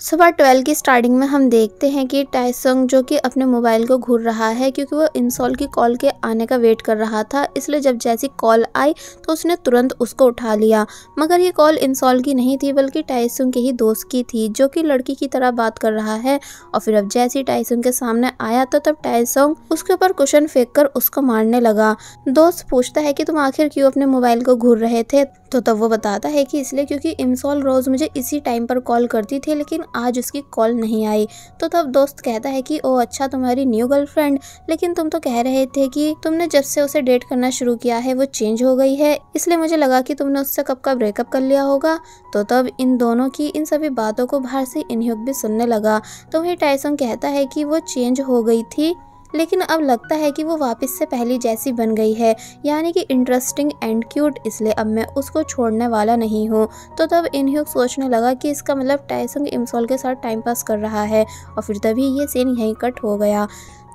सुबह ट्वेल्व की स्टार्टिंग में हम देखते हैं कि टाइसंग जो कि अपने मोबाइल को घूर रहा है क्योंकि वो इंसॉल की कॉल के आने का वेट कर रहा था इसलिए जब जैसी कॉल आई तो उसने तुरंत उसको उठा लिया मगर ये कॉल इंसॉल की नहीं थी बल्कि टाइसंग के ही दोस्त की थी जो कि लड़की की तरह बात कर रहा है और फिर अब जैसी टाइसंग के सामने आया तो तब टाइसंग उसके ऊपर कुशन फेंक कर उसको मारने लगा दोस्त पूछता है कि तुम आखिर क्यों अपने मोबाइल को घूर रहे थे तो तब वो बताता है कि इसलिए क्योंकि इंसॉल रोज़ मुझे इसी टाइम पर कॉल करती थी लेकिन आज उसकी कॉल नहीं आई तो तब दोस्त कहता है कि ओ अच्छा तुम्हारी न्यू गर्लफ्रेंड लेकिन तुम तो कह रहे थे कि तुमने जब से उसे डेट करना शुरू किया है वो चेंज हो गई है इसलिए मुझे लगा कि तुमने उससे कब का ब्रेकअप कर लिया होगा तो तब इन दोनों की इन सभी बातों को बाहर से इनह्युक भी सुनने लगा तो वही टाइसन कहता है कि वो चेंज हो गई थी लेकिन अब लगता है कि वो वापस से पहली जैसी बन गई है यानी कि इंटरेस्टिंग एंड क्यूट इसलिए अब मैं उसको छोड़ने वाला नहीं हूँ तो तब इन्हीं सोचने लगा कि इसका मतलब टाइसंग इमसोल के साथ टाइम पास कर रहा है और फिर तभी ये सीन यहीं कट हो गया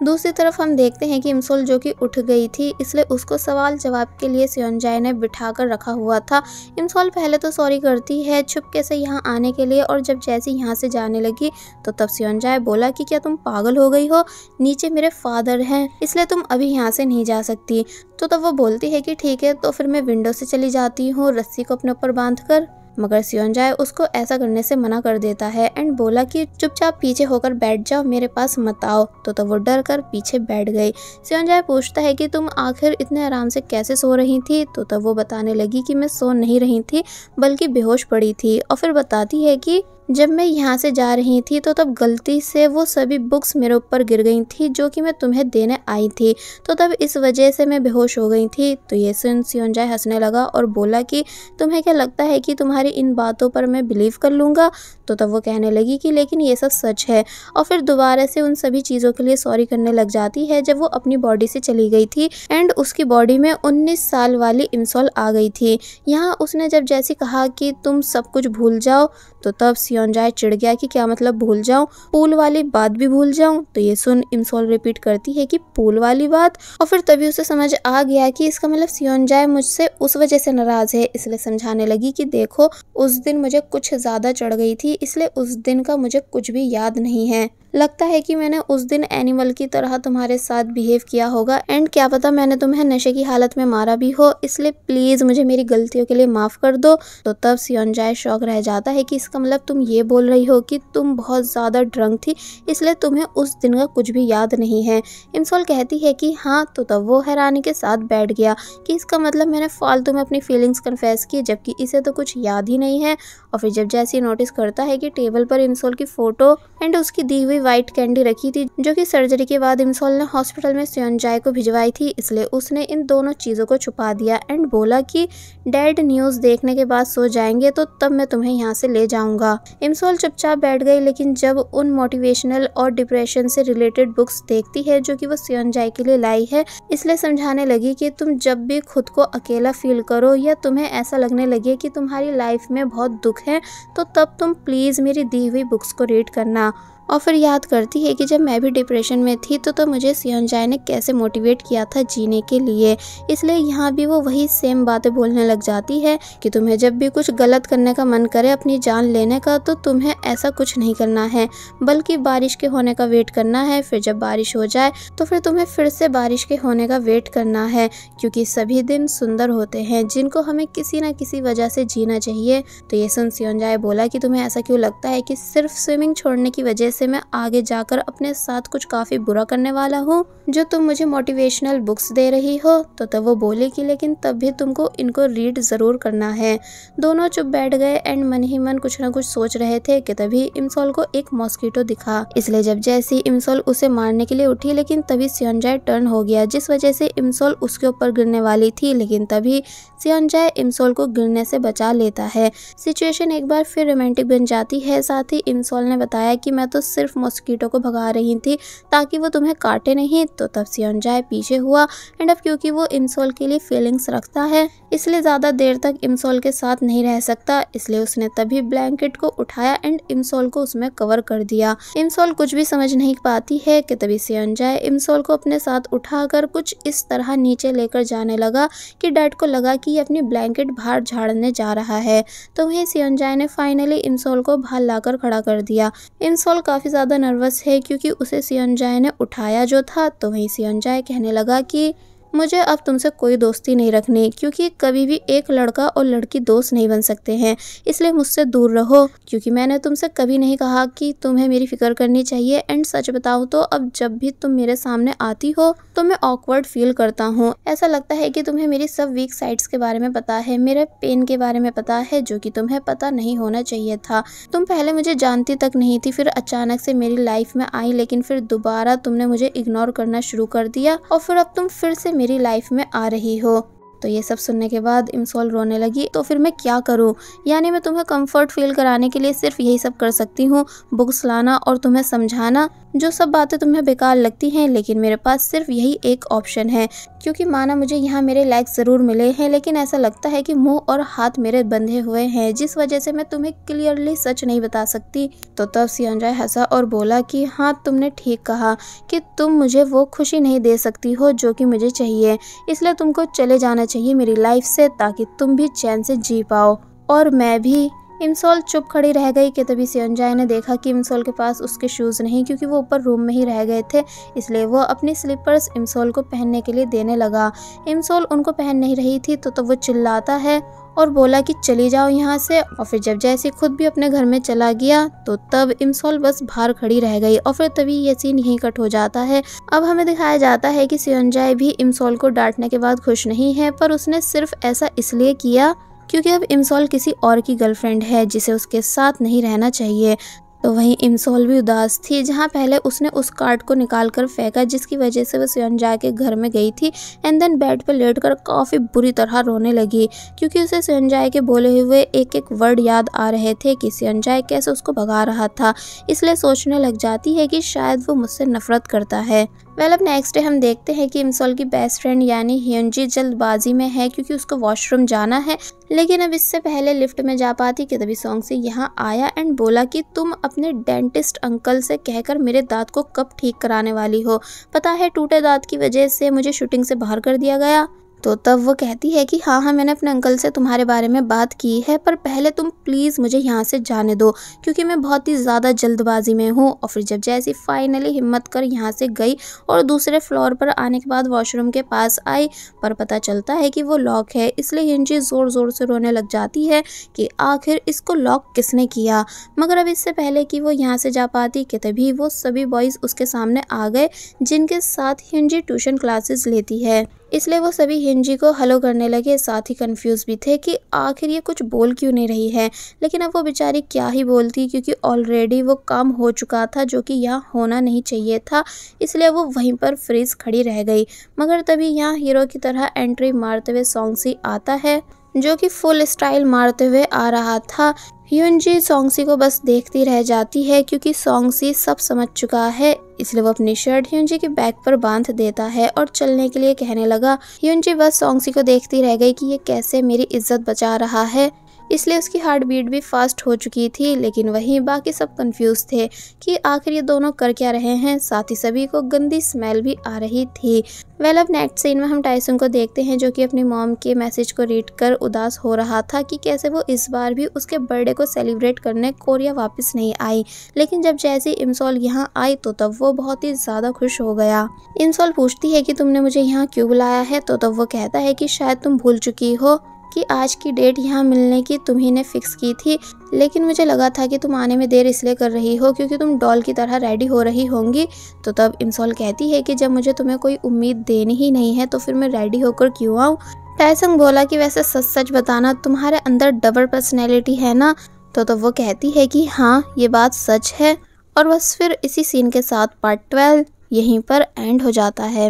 दूसरी तरफ हम देखते हैं कि इमसोल जो कि उठ गई थी इसलिए उसको सवाल जवाब के लिए सियोनजाई ने बिठा कर रखा हुआ था इमसोल पहले तो सॉरी करती है छुपके से यहाँ आने के लिए और जब जैसी यहाँ से जाने लगी तो तब सियोनजाई बोला कि क्या तुम पागल हो गई हो नीचे मेरे फादर हैं इसलिए तुम अभी यहाँ से नहीं जा सकती तो तब वो बोलती है कि ठीक है तो फिर मैं विंडो से चली जाती हूँ रस्सी को अपने ऊपर बांध कर मगर सियोनजाय उसको ऐसा करने से मना कर देता है एंड बोला कि चुपचाप पीछे होकर बैठ जाओ मेरे पास मत आओ तो, तो वो डर कर पीछे बैठ गई सियोनजाय पूछता है कि तुम आखिर इतने आराम से कैसे सो रही थी तो तब वो बताने लगी कि मैं सो नहीं रही थी बल्कि बेहोश पड़ी थी और फिर बताती है कि जब मैं यहाँ से जा रही थी तो तब गलती से वो सभी बुक्स मेरे ऊपर गिर गई थी जो कि मैं तुम्हें देने आई थी तो तब इस वजह से मैं बेहोश हो गई थी तो ये सुन सियोनजाय हंसने लगा और बोला कि तुम्हें क्या लगता है कि तुम्हारी इन बातों पर मैं बिलीव कर लूँगा तो तब वो कहने लगी कि लेकिन ये सब सच है और फिर दोबारा से उन सभी चीज़ों के लिए सॉरी करने लग जाती है जब वो अपनी बॉडी से चली गई थी एंड उसकी बॉडी में उन्नीस साल वाली इंसॉल आ गई थी यहाँ उसने जब जैसे कहा कि तुम सब कुछ भूल जाओ तो तब जाए चिड़ गया कि क्या मतलब भूल जाऊं पूल वाली बात भी भूल जाऊं तो ये सुन इमसोल रिपीट करती है कि पूल वाली बात और फिर तभी उसे समझ आ गया कि इसका मतलब जाए मुझसे उस वजह से नाराज है इसलिए समझाने लगी कि देखो उस दिन मुझे कुछ ज्यादा चढ़ गई थी इसलिए उस दिन का मुझे कुछ भी याद नहीं है लगता है कि मैंने उस दिन एनिमल की तरह तुम्हारे साथ बिहेव किया होगा एंड क्या पता मैंने तुम्हें नशे की हालत में मारा भी हो इसलिए प्लीज़ मुझे मेरी गलतियों के लिए माफ़ कर दो तो तब सियोनजाय शौक रह जाता है कि इसका मतलब तुम ये बोल रही हो कि तुम बहुत ज़्यादा ड्रंक थी इसलिए तुम्हें उस दिन का कुछ भी याद नहीं है इम्सोल कहती है कि हाँ तो तब वो हैरानी के साथ बैठ गया कि इसका मतलब मैंने फालतू में अपनी फीलिंग्स कन्फेस की जबकि इसे तो कुछ याद ही नहीं है और फिर जब जैसी नोटिस करता है कि टेबल पर इम्सोल की फ़ोटो एंड उसकी दी हुई व्हाइट कैंडी रखी थी जो कि सर्जरी के बाद इमसोल ने हॉस्पिटल में सुयनजाय को भिजवाई थी इसलिए उसने इन दोनों चीज़ों को छुपा दिया एंड बोला कि डैड न्यूज़ देखने के बाद सो जाएंगे तो तब मैं तुम्हें यहाँ से ले जाऊँगा इमसोल चुपचाप बैठ गई लेकिन जब उन मोटिवेशनल और डिप्रेशन से रिलेटेड बुक्स देखती है जो कि वो सुयनजाय के लिए लाई है इसलिए समझाने लगी कि तुम जब भी खुद को अकेला फील करो या तुम्हें ऐसा लगने लगे कि तुम्हारी लाइफ में बहुत दुख है तो तब तुम प्लीज़ मेरी दी हुई बुक्स को रीड करना और फिर याद करती है कि जब मैं भी डिप्रेशन में थी तो तो मुझे सियोनजाय ने कैसे मोटिवेट किया था जीने के लिए इसलिए यहाँ भी वो वही सेम बातें बोलने लग जाती है कि तुम्हें जब भी कुछ गलत करने का मन करे अपनी जान लेने का तो तुम्हें ऐसा कुछ नहीं करना है बल्कि बारिश के होने का वेट करना है फिर जब बारिश हो जाए तो फिर तुम्हें फिर से बारिश के होने का वेट करना है क्योंकि सभी दिन सुंदर होते हैं जिनको हमें किसी ना किसी वजह से जीना चाहिए तो ये सुन सियनजाय बोला कि तुम्हें ऐसा क्यों लगता है कि सिर्फ स्विमिंग छोड़ने की वजह जिससे मैं आगे जाकर अपने साथ कुछ काफ़ी बुरा करने वाला हूँ जो तुम मुझे मोटिवेशनल बुक्स दे रही हो तो तब वो बोले कि लेकिन तब भी तुमको इनको रीड ज़रूर करना है दोनों चुप बैठ गए एंड मन ही मन कुछ ना कुछ सोच रहे थे कि तभी इमसोल को एक मॉस्किटो दिखा इसलिए जब जैसी इमसोल उसे मारने के लिए उठी लेकिन तभी सियनजय टर्न हो गया जिस वजह से इमसोल उसके ऊपर गिरने वाली थी लेकिन तभी सियनजय इमसोल को गिरने से बचा लेता है सिचुएशन एक बार फिर रोमांटिक बन जाती है साथ ही इमसोल ने बताया कि मैं तो सिर्फ मॉस्किटो को भगा रही थी ताकि वो तुम्हें काटे नहीं तो तब सियनजाय पीछे हुआ एंड अब क्योंकि वो इमसोल के लिए फीलिंग्स रखता है इसलिए ज़्यादा देर तक इमसोल के साथ नहीं रह सकता इसलिए उसने तभी ब्लैंकेट को उठाया एंड इमसोल को उसमें कवर कर दिया इमसोल कुछ भी समझ नहीं पाती है कि तभी सियनजाय इमसोल को अपने साथ उठाकर कुछ इस तरह नीचे लेकर जाने लगा कि डैड को लगा कि ये अपनी ब्लैंकेट बाहर झाड़ने जा रहा है तो वहीं सियनजाय ने फाइनली इमसोल को बाहर लाकर खड़ा कर दिया इमसोल का काफ़ी ज़्यादा नर्वस है क्योंकि उसे सियनजाय ने उठाया जो था तो वहीं सियनजाय कहने लगा कि मुझे अब तुमसे कोई दोस्ती नहीं रखनी क्योंकि कभी भी एक लड़का और लड़की दोस्त नहीं बन सकते हैं इसलिए मुझसे दूर रहो क्योंकि मैंने तुमसे कभी नहीं कहा कि तुम्हें मेरी फिक्र करनी चाहिए एंड सच बताऊँ तो अब जब भी तुम मेरे सामने आती हो तो मैं ऑकवर्ड फील करता हूँ ऐसा लगता है कि तुम्हें मेरी सब वीक साइड्स के बारे में पता है मेरे पेन के बारे में पता है जो कि तुम्हें पता नहीं होना चाहिए था तुम पहले मुझे जानती तक नहीं थी फिर अचानक से मेरी लाइफ में आई लेकिन फिर दोबारा तुमने मुझे इग्नोर करना शुरू कर दिया और फिर अब तुम फिर से मेरी लाइफ में आ रही हो तो ये सब सुनने के बाद इम्सॉल रोने लगी तो फिर मैं क्या करूँ यानी मैं तुम्हें कंफर्ट फील कराने के लिए सिर्फ यही सब कर सकती हूँ बुक्स लाना और तुम्हें समझाना जो सब बातें तुम्हें बेकार लगती हैं लेकिन मेरे पास सिर्फ यही एक ऑप्शन है क्योंकि माना मुझे यहाँ मेरे लाइक ज़रूर मिले हैं लेकिन ऐसा लगता है कि मुंह और हाथ मेरे बंधे हुए हैं जिस वजह से मैं तुम्हें क्लियरली सच नहीं बता सकती तो तब सियनराय हंसा और बोला कि हाँ तुमने ठीक कहा कि तुम मुझे वो खुशी नहीं दे सकती हो जो कि मुझे चाहिए इसलिए तुमको चले जाना चाहिए मेरी लाइफ से ताकि तुम भी चैन से जी पाओ और मैं भी इमसोल चुप खड़ी रह गई कि तभी सियनजाई ने देखा कि इमसोल के पास उसके शूज़ नहीं क्योंकि वो ऊपर रूम में ही रह गए थे इसलिए वो अपनी स्लीपर्स इमसोल को पहनने के लिए देने लगा इमसोल उनको पहन नहीं रही थी तो, तो वो चिल्लाता है और बोला कि चली जाओ यहाँ से और फिर जब जैसी खुद भी अपने घर में चला गया तो तब इमसोल बस बाहर खड़ी रह गई और फिर तभी यह सीन यहीं कट हो जाता है अब हमें दिखाया जाता है कि सियनजाई भी इमसोल को डांटने के बाद खुश नहीं है पर उसने सिर्फ ऐसा इसलिए किया क्योंकि अब इम्सॉल किसी और की गर्लफ्रेंड है जिसे उसके साथ नहीं रहना चाहिए तो वहीं इम्सॉल भी उदास थी जहाँ पहले उसने उस कार्ड को निकाल कर फेंका जिसकी वजह से वो स्वयंजा के घर में गई थी एंड देन बेड पर लेट कर काफ़ी बुरी तरह रोने लगी क्योंकि उसे स्वयंजाय के बोले हुए एक एक वर्ड याद आ रहे थे कि स्वयंजाय कैसे उसको भगा रहा था इसलिए सोचने लग जाती है कि शायद वो मुझसे नफरत करता है वेल अब नेक्स्ट डे हम देखते हैं कि इमसोल की बेस्ट फ्रेंड यानी हियनजी जल्दबाजी में है क्योंकि उसको वॉशरूम जाना है लेकिन अब इससे पहले लिफ्ट में जा पाती कि तभी सॉन्ग से यहाँ आया एंड बोला कि तुम अपने डेंटिस्ट अंकल से कहकर मेरे दांत को कब ठीक कराने वाली हो पता है टूटे दांत की वजह से मुझे शूटिंग से बाहर कर दिया गया तो तब वो कहती है कि हाँ हाँ मैंने अपने अंकल से तुम्हारे बारे में बात की है पर पहले तुम प्लीज़ मुझे यहाँ से जाने दो क्योंकि मैं बहुत ही ज़्यादा जल्दबाजी में हूँ और फिर जब जैसी फाइनली हिम्मत कर यहाँ से गई और दूसरे फ्लोर पर आने के बाद वॉशरूम के पास आई पर पता चलता है कि वो लॉक है इसलिए हिंजी ज़ोर ज़ोर से रोने लग जाती है कि आखिर इसको लॉक किसने किया मगर अब इससे पहले कि वो यहाँ से जा पाती कि तभी वो सभी बॉयज़ उसके सामने आ गए जिनके साथ हिंजी ट्यूशन क्लासेस लेती है इसलिए वो सभी हिंजी को हलो करने लगे साथ ही कंफ्यूज भी थे कि आखिर ये कुछ बोल क्यों नहीं रही है लेकिन अब वो बेचारी क्या ही बोलती क्योंकि ऑलरेडी वो काम हो चुका था जो कि यहाँ होना नहीं चाहिए था इसलिए वो वहीं पर फ्रीज खड़ी रह गई मगर तभी यहाँ हीरो की तरह एंट्री मारते हुए सॉन्ग सी आता है जो कि फुल स्टाइल मारते हुए आ रहा था ह्यूनजी सोंगसी को बस देखती रह जाती है क्योंकि सोंगसी सब समझ चुका है इसलिए वो अपनी शर्ट ह्यूनजी के बैग पर बांध देता है और चलने के लिए कहने लगा ह्यूनजी बस सोंगसी को देखती रह गई कि ये कैसे मेरी इज्जत बचा रहा है इसलिए उसकी हार्ट बीट भी फास्ट हो चुकी थी लेकिन वहीं बाकी सब कंफ्यूज थे कि आखिर ये दोनों कर क्या रहे हैं साथ ही सभी को गंदी स्मेल भी आ रही थी वेल अब नेक्स्ट सीन में हम टाइसन को देखते हैं जो कि अपनी मॉम के मैसेज को रीड कर उदास हो रहा था कि कैसे वो इस बार भी उसके बर्थडे को सेलिब्रेट करने कोरिया वापस नहीं आई लेकिन जब जैसी इमसोल यहाँ आई तो तब वो बहुत ही ज़्यादा खुश हो गया इमसोल पूछती है कि तुमने मुझे यहाँ क्यों बुलाया है तो तब वो कहता है कि शायद तुम भूल चुकी हो कि आज की डेट यहाँ मिलने की तुम्ही ने फिक्स की थी लेकिन मुझे लगा था कि तुम आने में देर इसलिए कर रही हो क्योंकि तुम डॉल की तरह रेडी हो रही होंगी तो तब इमसॉल कहती है कि जब मुझे तुम्हें कोई उम्मीद देनी ही नहीं है तो फिर मैं रेडी होकर क्यों आऊँ टाइसंग बोला कि वैसे सच सच बताना तुम्हारे अंदर डबल पर्सनैलिटी है ना तो तो वो कहती है कि हाँ ये बात सच है और बस फिर इसी सीन के साथ पार्ट ट्वेल्व यहीं पर एंड हो जाता है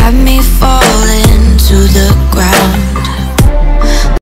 Have me fall into the ground